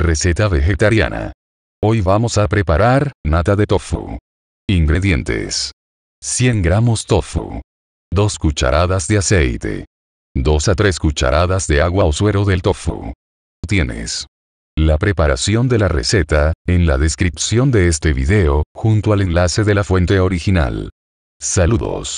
Receta vegetariana. Hoy vamos a preparar nata de tofu. Ingredientes. 100 gramos tofu. 2 cucharadas de aceite. 2 a 3 cucharadas de agua o suero del tofu. Tienes. La preparación de la receta, en la descripción de este video, junto al enlace de la fuente original. Saludos.